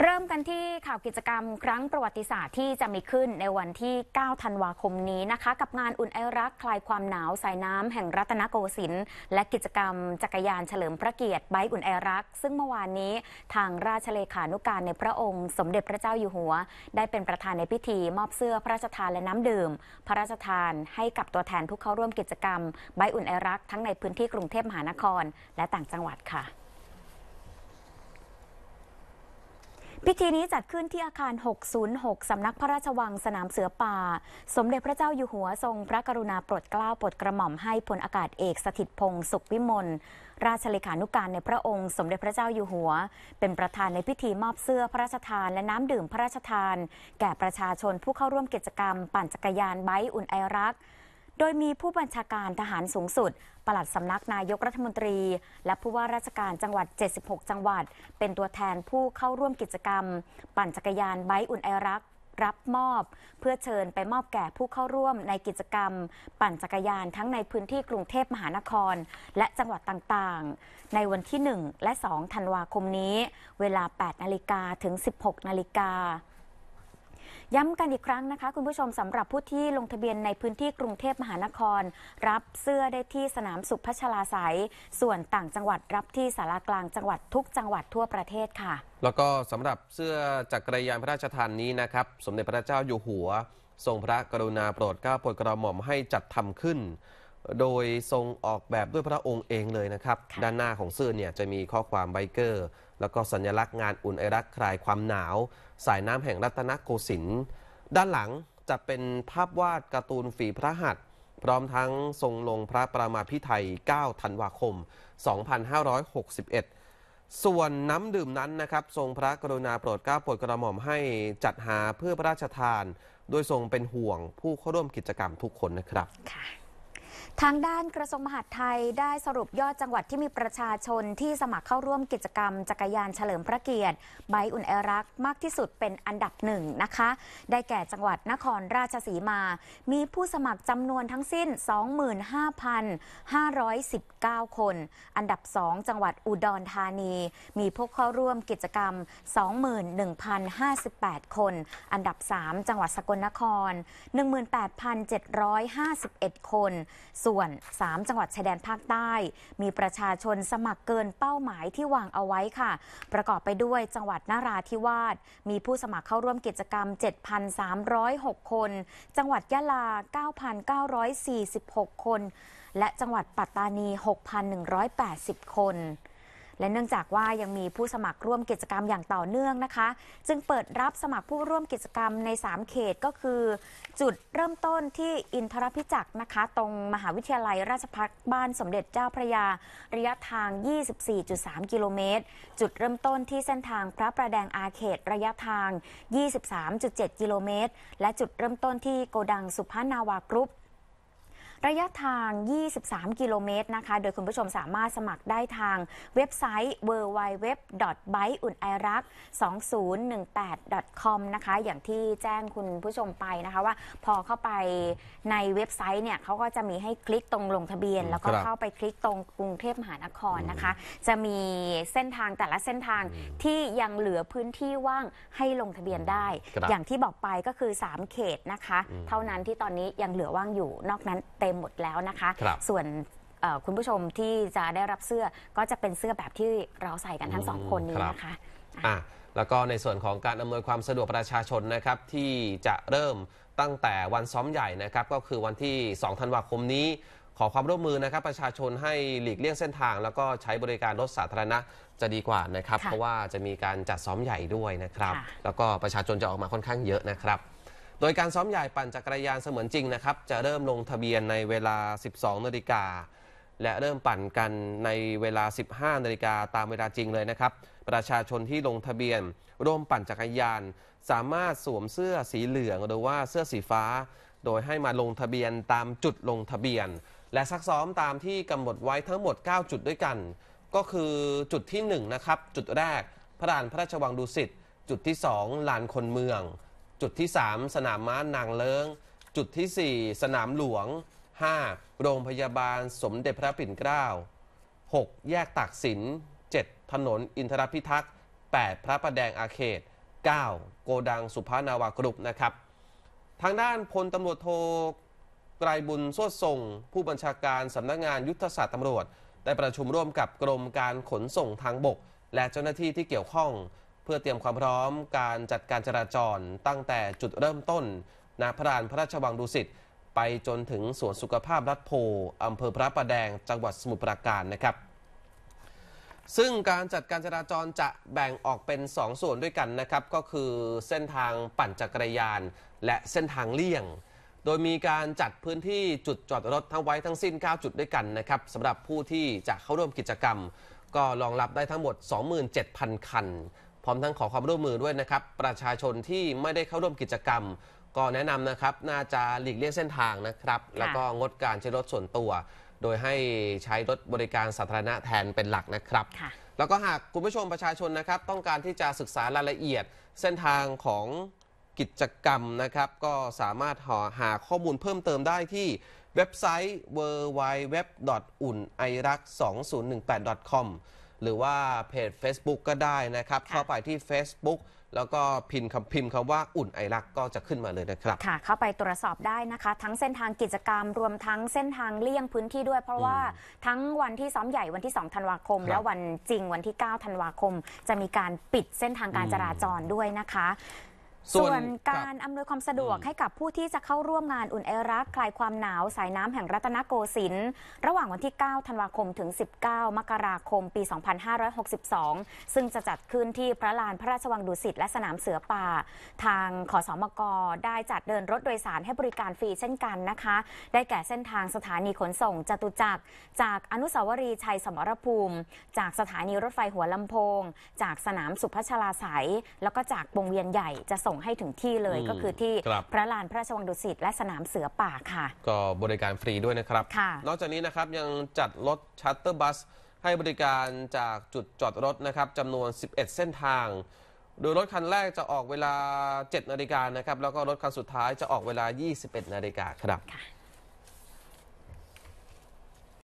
เริ่มกันที่ข่าวกิจกรรมครั้งประวัติศาสตร์ที่จะมีขึ้นในวันที่ 9 ธันวาคมนี้นะคะ กับงานอุ่นไอรักคลายความหนาวสายน้ำแห่งรัตนโกสินทร์และกิจกรรมจักรยานเฉลิมพระเกียรติไบอุ่นไอรักซึ่งเมื่อวานนี้ทางราชเลขานุการในพระองค์สมเด็จพระเจ้าอยู่หัว ได้เป็นประธานในพิธีมอบเสื้อพระราชทานและน้ำดื่ม พระราชทานให้กับตัวแทนผู้เข้าร่วมกิจกรรมไบอุ่นไอรักทั้งในพื้นที่กรุงเทพมหานคร และต่างจังหวัดค่ะพิธีนี้จัดขึ้นที่อาคาร 606 สำนักพระราชวังสนามเสือป่า สมเด็จพระเจ้าอยู่หัวทรงพระกรุณาโปรดเกล้าโปรดกระหม่อมให้พลอากาศเอกสถิตพงศ์สุขวิมลราชเลขานุการในพระองค์ สมเด็จพระเจ้าอยู่หัว เป็นประธานในพิธีมอบเสื้อพระราชทานและน้ำดื่มพระราชทาน แก่ประชาชนผู้เข้าร่วมกิจกรรมปั่นจักรยานไบค์อุ่นไอรักโดยมีผู้บัญชาการทหารสูงสุด ปลัดสำนักนายกรัฐมนตรี และผู้ว่าราชการจังหวัด 76 จังหวัด เป็นตัวแทนผู้เข้าร่วมกิจกรรม ปั่นจักรยานไบอุ่นไอรักรับมอบ เพื่อเชิญไปมอบแก่ผู้เข้าร่วมในกิจกรรม ปั่นจักรยานทั้งในพื้นที่กรุงเทพมหานคร และจังหวัดต่างๆ ในวันที่ 1 และ 2 ธันวาคมนี้ เวลา 8นาฬิกาถึง 16นาฬิกาย้ำกันอีกครั้งนะคะคุณผู้ชมสำหรับผู้ที่ลงทะเบียนในพื้นที่กรุงเทพมหานคร รับเสื้อได้ที่สนามสุขพัชลาสายส่วนต่างจังหวัดรับที่สารากลางจังหวัดทุกจังหวัดทั่วประเทศค่ะ แล้วก็สำหรับเสื้อจักรยานพระราชทานนี้นะครับ สมเด็จพระเจ้าอยู่หัวทรงพระกรุณาโปรดเกล้าโปรดกระหม่อมให้จัดทำาขึ้นโดยทรงออกแบบด้วยพระองค์เองเลยนะครับ ด้านหน้าของเสื้อเนี่ยจะมีข้อความไบเกอร์แล้วก็สัญลักษณ์งานอุ่นไอรักคลายความหนาว สายน้ำแห่งรัตนโกสินทร์ด้านหลังจะเป็นภาพวาดการ์ตูนฝีพระหัตถ์พร้อมทั้งทรงลงพระประมาพิไทย9ธันวาคม 2561 ส่วนน้ำดื่มนั้นนะครับ ทรงพระกรุณาโปรดเกล้าโปรดกระหม่อมให้จัดหาเพื่อพระราชทาน โดยทรงเป็นห่วงผู้เข้าร่วมกิจกรรมทุกคนนะครับทางด้านกระทรวงมหาดไทยได้สรุปยอดจังหวัดที่มีประชาชนที่สมัครเข้าร่วมกิจกรรมจักรยานเฉลิมพระเกียรติไบอุ่นแอรักมากที่สุดเป็นอันดับหนึ่งนะคะ ได้แก่จังหวัดนครราชสีมา มีผู้สมัครจำนวนทั้งสิ้น 25,519 คน อันดับสองจังหวัดอุดรธานี มีผู้เข้าร่วมกิจกรรม 21,058 คน อันดับสามจังหวัดสกลนคร 18,751 คนส่วน 3 จังหวัดชายแดนภาคใต้ มีประชาชนสมัครเกินเป้าหมายที่วางเอาไว้ค่ะ ประกอบไปด้วยจังหวัดนาราธิวาสมีผู้สมัครเข้าร่วมกิจกรรม 7,306 คน จังหวัดยะลา 9,946 คน และจังหวัดปัตตานี 6,180 คนและเนื่องจากว่ายังมีผู้สมัครร่วมกิจกรรมอย่างต่อเนื่องนะคะ จึงเปิดรับสมัครผู้ร่วมกิจกรรมใน3เขตก็คือ จุดเริ่มต้นที่อินทรพิจักษ์นะคะ ตรงมหาวิทยาลัยราชภัฏบ้านสมเด็จเจ้าพระยาระยะทาง 24.3 กิโลเมตร จุดเริ่มต้นที่เส้นทางพระประแดงอาเขตระยะทาง 23.7 กิโลเมตร และจุดเริ่มต้นที่โกดังสุพนาวากรุ๊ประยะทาง 23 กิโลเมตรนะคะ โดยคุณผู้ชมสามารถสมัครได้ทางเว็บไซต์ w w w b i k e u n i r a k 2 0 1 8 com นะคะ อย่างที่แจ้งคุณผู้ชมไปนะคะว่าพอเข้าไปในเว็บไซต์เนี่ยเขาก็จะมีให้คลิกตรงลงทะเบียน แล้วก็เข้าไปคลิกตรงกรุงเทพมหานครนะคะ จะมีเส้นทางแต่ละเส้นทางที่ยังเหลือพื้นที่ว่างให้ลงทะเบียนได้ อย่างที่บอกไปก็คือ 3 เขตนะคะ เท่านั้นที่ตอนนี้ยังเหลือว่างอยู่ นอกนั้นเต็มหมดแล้วนะคะ ส่วนคุณผู้ชมที่จะได้รับเสื้อก็จะเป็นเสื้อแบบที่เราใส่กันทั้งสองคนนี้นะคะะแล้วก็ในส่วนของการอำนวยความสะดวกประชาชนนะครับ ที่จะเริ่มตั้งแต่วันซ้อมใหญ่นะครับก็คือวันที่2ธันวาคมนี้ ขอความร่วมมือนะครับ ประชาชนให้หลีกเลี่ยงเส้นทาง แล้วก็ใช้บริการรถสาธารณะจะดีกว่านะครับ เพราะว่าจะมีการจัดซ้อมใหญ่ด้วยนะครับ แล้วก็ประชาชนจะออกมาค่อนข้างเยอะนะครับดยการซ้อมใหญ่ปั่นจักรยานเสมือนจริงนะครับ จะเริ่มลงทะเบียนในเวลา 12 นาฬิกาและเริ่มปั่นกันในเวลา 15 นาฬิกาตามเวลาจริงเลยนะครับ ประชาชนที่ลงทะเบียนร่วมปั่นจักรยานสามารถสวมเสื้อสีเหลืองหรือว่าเสื้อสีฟ้า โดยให้มาลงทะเบียนตามจุดลงทะเบียน และซักซ้อมตามที่กำหนดไว้ทั้งหมด 9 จุดด้วยกัน ก็คือจุดที่1นะครับจุดแรกพระลานพระราชวังดุสิตจุดที่ 2ลานคนเมืองจุดที่ 3 สนามม้านางเลิง จุดที่ 4 สนามหลวง5โรงพยาบาลสมเด็จพระปิ่นเกล้า6แยกตากสิน 7 ถนนอินทรพิทักษ์ 8 พระประแดงอาเขต 9 โกดังสุภานาวากรุปนะครับ ทางด้านพลตำรวจโทไกรบุญสวดทรง ผู้บัญชาการสำนักงานยุทธศาสตร์ตำรวจ ได้ประชุมร่วมกับกรมการขนส่งทางบกและเจ้าหน้าที่ที่เกี่ยวข้องเพื่อเตรียมความพร้อมการจัดการจราจรตั้งแต่จุดเริ่มต้นนาพระรานพระราชวังดุสิตไปจนถึงสวนสุขภาพรัฐโพอำเภอพระประแดงจังหวัดสมุทรปราการนะครับ ซึ่งการจัดการจราจรจะแบ่งออกเป็น 2 ส่วนด้วยกันนะครับ ก็คือเส้นทางปั่นจักรยานและเส้นทางเลี่ยง โดยมีการจัดพื้นที่จุดจอดรถทั้งไว้ทั้งสิ้น9จุดด้วยกันนะครับสำหรับผู้ที่จะเข้าร่วมกิจกรรม ก็รองรับได้ทั้งหมด 27,000คันพร้อมทั้งขอความร่วมมือด้วยนะครับประชาชนที่ไม่ได้เข้าร่วมกิจกรรม ก็แนะนำนะครับน่าจะหลีกเลี่ยงเส้นทางนะครับแล้วก็งดการใช้รถส่วนตัว โดยให้ใช้รถบริการสาธารณะแทนเป็นหลักนะครับแล้วก็หากคุณผู้ชมประชาชนนะครับ ต้องการที่จะศึกษารายละเอียดเส้นทางของกิจกรรมนะครับ ก็สามารถหหาข้อมูลเพิ่มเติมได้ที่เว็บไซต์ w w w u n i r a k 2 0 1 8 com หรือว่าเพจ Facebook ก็ได้นะครับเข้าไปที่ Facebook แล้วก็พิมพ์คำพิมพ์คำว่าอุ่นไอรักก็จะขึ้นมาเลยนะครับ ค่ะเข้าไปตรวจสอบได้นะคะทั้งเส้นทางกิจกรรมรวมทั้งเส้นทางเลี่ยงพื้นที่ด้วย เพราะว่าทั้งวันที่ซ้อมใหญ่วันที่2ธันวาคม และวันจริงวันที่ 9 ธันวาคม จะมีการปิดเส้นทางการจราจรด้วยนะคะส่วนการอำนวยความสะดวกให้กับผู้ที่จะเข้าร่วมงานอุ่นไอรักคลายความหนาวสายน้ำแห่งรัตนโกสินทร์ระหว่างวันที่ 9 ธันวาคมถึง 19 มกราคมปี 2562 ซึ่งจะจัดขึ้นที่พระลานพระราชวังดุสิตและสนามเสือป่า ทางขอสอมก ได้จัดเดินรถโดยสารให้บริการฟรีเช่นกันนะคะ ได้แก่เส้นทางสถานีขนส่งจตุจักรจากอนุสาวรีย์ชัยสมรภูมิ จากสถานีรถไฟหัวลำโพง จากสนามสุพัชลาสายแล้วก็จากวงเวียนใหญ่จะส่ง่งให้ถึงที่เลยก็คือที่พระลานพระราชวังดุสิตและสนามเสือป่าค่ะ ก็บริการฟรีด้วยนะครับ นอกจากนี้นะครับยังจัดรถชัตเตอร์บัสให้บริการจากจุดจอดรถนะครับจำนวน 11 เส้นทางโดยรถคันแรกจะออกเวลา 7นาฬิกานะครับ แล้วก็รถคันสุดท้ายจะออกเวลา 21นาฬิกาครับ